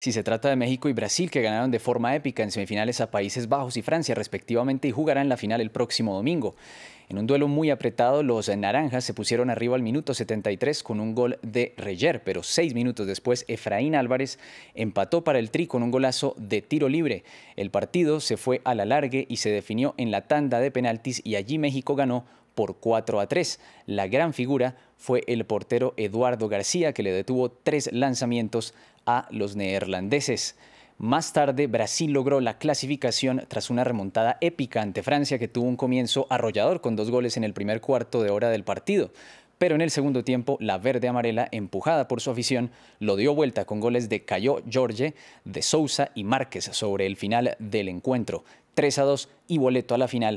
Si se trata de México y Brasil, que ganaron de forma épica en semifinales a Países Bajos y Francia respectivamente y jugarán la final el próximo domingo. En un duelo muy apretado, los naranjas se pusieron arriba al minuto 73 con un gol de Reyer, pero seis minutos después Efraín Álvarez empató para el Tri con un golazo de tiro libre. El partido se fue a la largue y se definió en la tanda de penaltis y allí México ganó por 4 a 3. La gran figura fue el portero Eduardo García, que le detuvo tres lanzamientos a los neerlandeses. Más tarde, Brasil logró la clasificación tras una remontada épica ante Francia que tuvo un comienzo arrollador con dos goles en el primer cuarto de hora del partido. Pero en el segundo tiempo, la verde amarela, empujada por su afición, lo dio vuelta con goles de Cayo Jorge, de Sousa y Márquez sobre el final del encuentro. 3 a 2 y boleto a la final